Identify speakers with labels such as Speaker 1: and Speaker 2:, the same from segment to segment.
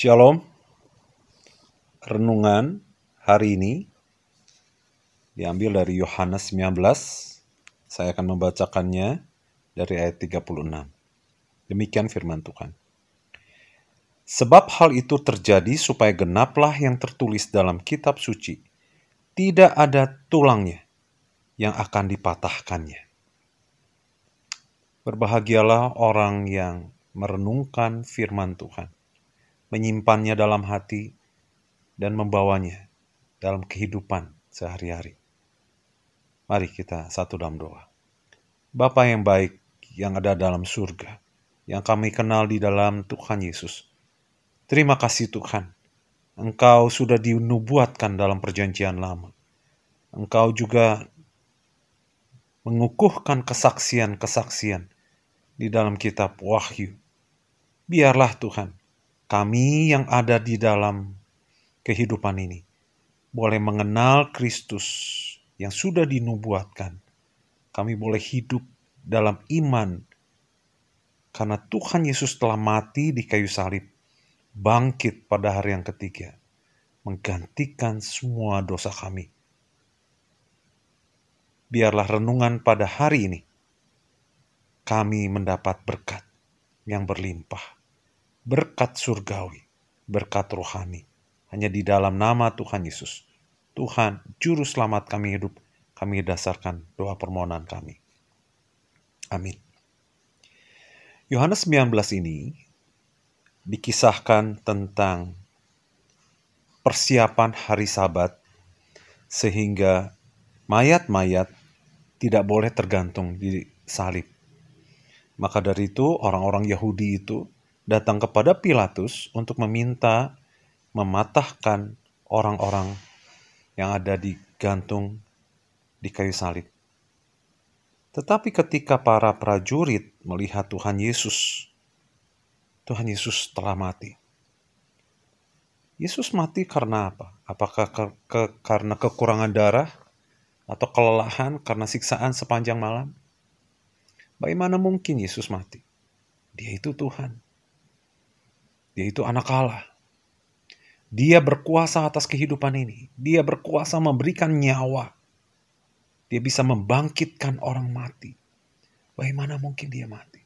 Speaker 1: Shalom. Renungan hari ini diambil dari Yohanes 19. Saya akan membacakannya dari ayat 36. Demikian firman Tuhan. Sebab hal itu terjadi supaya genaplah yang tertulis dalam kitab suci. Tidak ada tulangnya yang akan dipatahkannya. Berbahagialah orang yang merenungkan firman Tuhan menyimpannya dalam hati, dan membawanya dalam kehidupan sehari-hari. Mari kita satu dalam doa. Bapa yang baik yang ada dalam surga, yang kami kenal di dalam Tuhan Yesus. Terima kasih Tuhan, Engkau sudah dinubuatkan dalam perjanjian lama. Engkau juga mengukuhkan kesaksian-kesaksian di dalam kitab Wahyu. Biarlah Tuhan, kami yang ada di dalam kehidupan ini boleh mengenal Kristus yang sudah dinubuatkan. Kami boleh hidup dalam iman karena Tuhan Yesus telah mati di kayu salib, bangkit pada hari yang ketiga, menggantikan semua dosa kami. Biarlah renungan pada hari ini kami mendapat berkat yang berlimpah berkat surgawi, berkat rohani. Hanya di dalam nama Tuhan Yesus. Tuhan, Juru Selamat kami hidup, kami dasarkan doa permohonan kami. Amin. Yohanes 19 ini dikisahkan tentang persiapan hari sabat sehingga mayat-mayat tidak boleh tergantung di salib. Maka dari itu orang-orang Yahudi itu datang kepada Pilatus untuk meminta mematahkan orang-orang yang ada digantung di kayu salib. Tetapi ketika para prajurit melihat Tuhan Yesus, Tuhan Yesus telah mati. Yesus mati karena apa? Apakah ke, ke, karena kekurangan darah atau kelelahan karena siksaan sepanjang malam? Bagaimana mungkin Yesus mati? Dia itu Tuhan yaitu anak Allah. Dia berkuasa atas kehidupan ini. Dia berkuasa memberikan nyawa. Dia bisa membangkitkan orang mati. Bagaimana mungkin dia mati?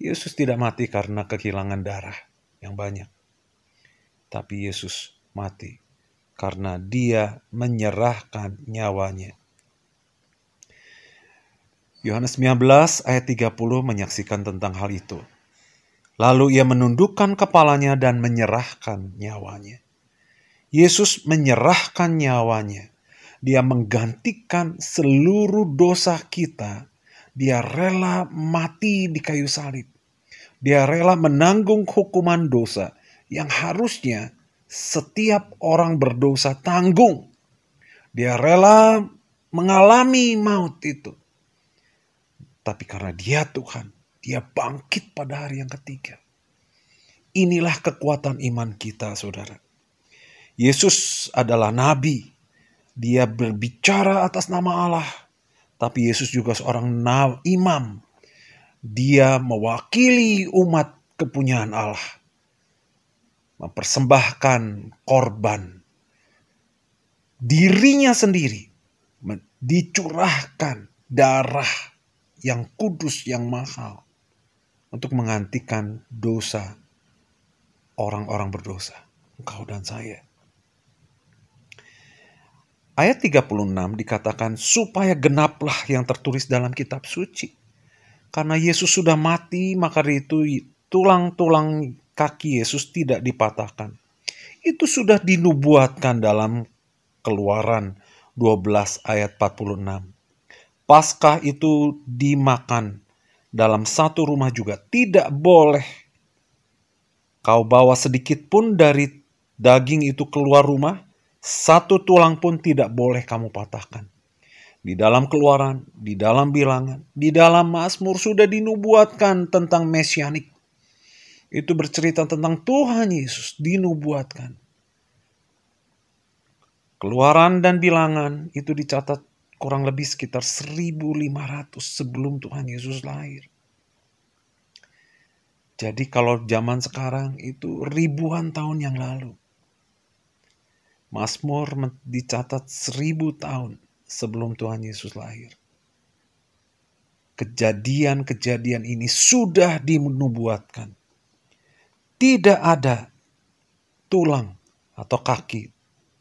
Speaker 1: Yesus tidak mati karena kehilangan darah yang banyak. Tapi Yesus mati karena dia menyerahkan nyawanya. Yohanes 19 ayat 30 menyaksikan tentang hal itu. Lalu ia menundukkan kepalanya dan menyerahkan nyawanya. Yesus menyerahkan nyawanya. Dia menggantikan seluruh dosa kita. Dia rela mati di kayu salib. Dia rela menanggung hukuman dosa yang harusnya setiap orang berdosa tanggung. Dia rela mengalami maut itu. Tapi karena dia Tuhan, dia bangkit pada hari yang ketiga. Inilah kekuatan iman kita, saudara. Yesus adalah nabi. Dia berbicara atas nama Allah, tapi Yesus juga seorang imam. Dia mewakili umat kepunyaan Allah, mempersembahkan korban dirinya sendiri, dicurahkan darah yang kudus, yang mahal untuk menggantikan dosa orang-orang berdosa, engkau dan saya. Ayat 36 dikatakan supaya genaplah yang tertulis dalam kitab suci. Karena Yesus sudah mati, maka itu tulang-tulang kaki Yesus tidak dipatahkan. Itu sudah dinubuatkan dalam Keluaran 12 ayat 46. Paskah itu dimakan dalam satu rumah juga tidak boleh kau bawa sedikit pun dari daging itu keluar rumah, satu tulang pun tidak boleh kamu patahkan. Di dalam keluaran, di dalam bilangan, di dalam Mazmur sudah dinubuatkan tentang mesianik. Itu bercerita tentang Tuhan Yesus dinubuatkan. Keluaran dan bilangan itu dicatat kurang lebih sekitar 1500 sebelum Tuhan Yesus lahir. Jadi kalau zaman sekarang itu ribuan tahun yang lalu. Masmur dicatat seribu tahun sebelum Tuhan Yesus lahir. Kejadian-kejadian ini sudah dinubuatkan. Tidak ada tulang atau kaki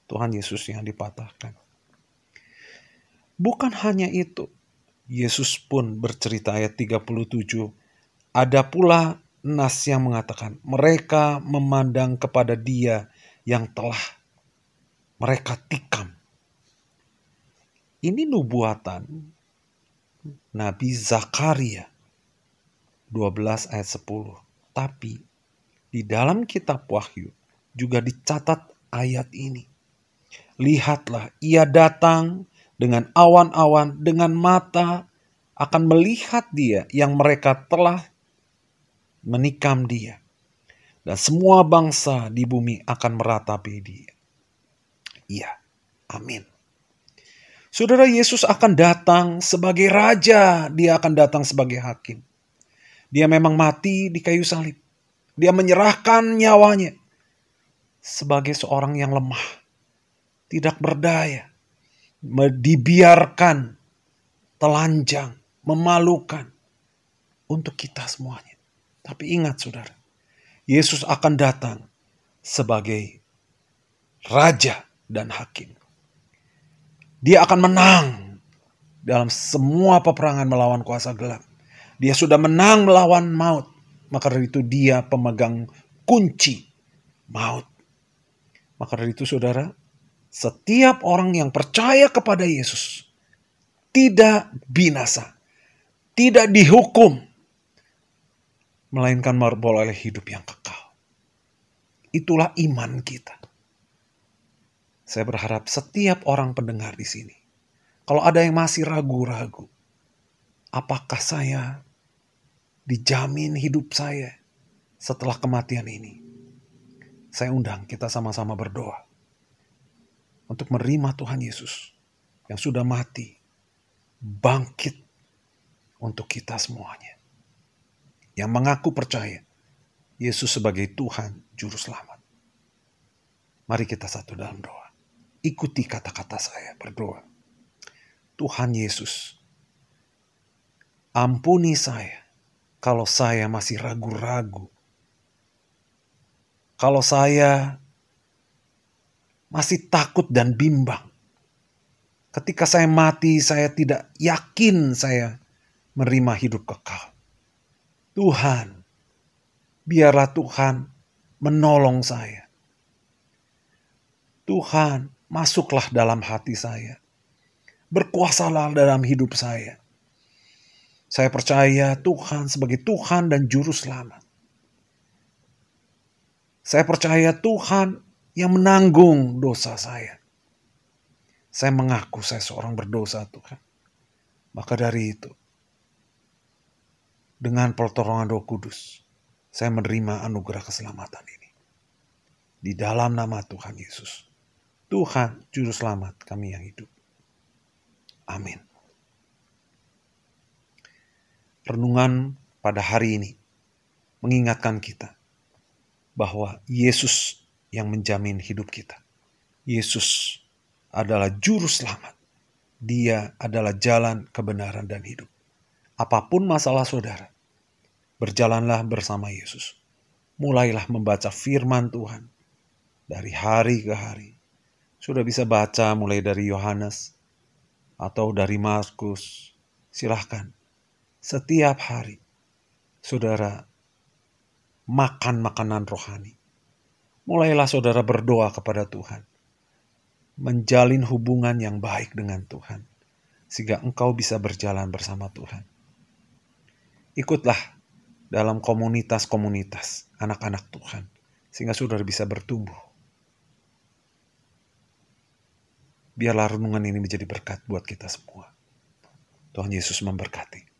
Speaker 1: Tuhan Yesus yang dipatahkan. Bukan hanya itu, Yesus pun bercerita ayat 37. Ada pula nas yang mengatakan mereka memandang kepada dia yang telah mereka tikam. Ini nubuatan Nabi Zakaria 12 ayat 10. Tapi di dalam kitab Wahyu juga dicatat ayat ini. Lihatlah ia datang dengan awan-awan, dengan mata akan melihat dia yang mereka telah menikam dia. Dan semua bangsa di bumi akan meratapi dia. Iya, amin. Saudara Yesus akan datang sebagai raja, dia akan datang sebagai hakim. Dia memang mati di kayu salib. Dia menyerahkan nyawanya sebagai seorang yang lemah, tidak berdaya, dibiarkan telanjang, memalukan untuk kita semuanya. Tapi ingat saudara, Yesus akan datang sebagai raja dan hakim. Dia akan menang dalam semua peperangan melawan kuasa gelap. Dia sudah menang melawan maut. Maka dari itu dia pemegang kunci maut. Maka dari itu saudara, setiap orang yang percaya kepada Yesus tidak binasa, tidak dihukum, melainkan oleh hidup yang kekal. Itulah iman kita. Saya berharap setiap orang pendengar di sini, kalau ada yang masih ragu-ragu, apakah saya dijamin hidup saya setelah kematian ini? Saya undang kita sama-sama berdoa untuk menerima Tuhan Yesus yang sudah mati, bangkit untuk kita semuanya. Yang mengaku percaya Yesus sebagai Tuhan Juru Selamat. Mari kita satu dalam doa. Ikuti kata-kata saya berdoa. Tuhan Yesus, ampuni saya kalau saya masih ragu-ragu. Kalau saya masih takut dan bimbang. Ketika saya mati, saya tidak yakin saya menerima hidup kekal. Tuhan, biarlah Tuhan menolong saya. Tuhan, masuklah dalam hati saya. Berkuasalah dalam hidup saya. Saya percaya Tuhan sebagai Tuhan dan Juru Selamat. Saya percaya Tuhan yang menanggung dosa saya. Saya mengaku saya seorang berdosa Tuhan. Maka dari itu, dengan pertolongan Roh Kudus, saya menerima anugerah keselamatan ini. Di dalam nama Tuhan Yesus. Tuhan, Juru Selamat kami yang hidup. Amin. Renungan pada hari ini mengingatkan kita bahwa Yesus yang menjamin hidup kita. Yesus adalah juru selamat. Dia adalah jalan kebenaran dan hidup. Apapun masalah saudara, berjalanlah bersama Yesus. Mulailah membaca firman Tuhan dari hari ke hari. Sudah bisa baca mulai dari Yohanes atau dari Markus. Silahkan. Setiap hari, saudara makan makanan rohani mulailah saudara berdoa kepada Tuhan. Menjalin hubungan yang baik dengan Tuhan. Sehingga engkau bisa berjalan bersama Tuhan. Ikutlah dalam komunitas-komunitas anak-anak Tuhan. Sehingga saudara bisa bertumbuh. Biarlah renungan ini menjadi berkat buat kita semua. Tuhan Yesus memberkati.